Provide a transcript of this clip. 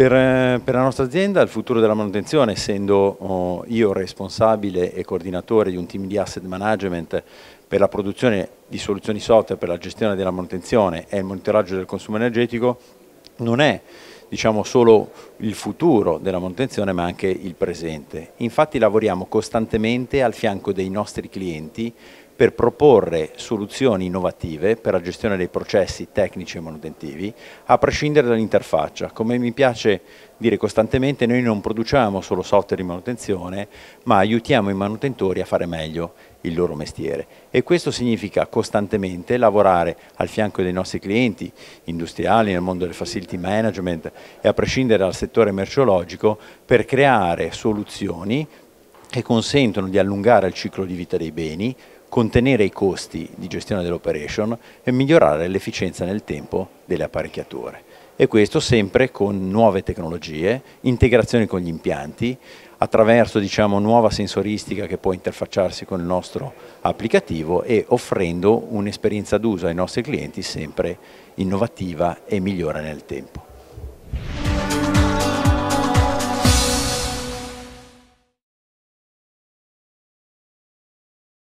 Per, eh, per, la nostra azienda il futuro della manutenzione, essendo oh, io responsabile e coordinatore di un team di asset management per la produzione di soluzioni software per la gestione della manutenzione e il monitoraggio del consumo energetico, non è diciamo, solo il futuro della manutenzione ma anche il presente. Infatti lavoriamo costantemente al fianco dei nostri clienti per proporre soluzioni innovative per la gestione dei processi tecnici e manutentivi, a prescindere dall'interfaccia. Come mi piace dire costantemente noi non produciamo solo software di manutenzione, ma aiutiamo i manutentori a fare meglio il loro mestiere e questo significa costantemente lavorare al fianco dei nostri clienti industriali nel mondo del facility management e a prescindere dal settore merceologico per creare soluzioni che consentono di allungare il ciclo di vita dei beni, contenere i costi di gestione dell'operation e migliorare l'efficienza nel tempo delle apparecchiature e questo sempre con nuove tecnologie, integrazione con gli impianti, attraverso diciamo, nuova sensoristica che può interfacciarsi con il nostro applicativo e offrendo un'esperienza d'uso ai nostri clienti sempre innovativa e migliore nel tempo.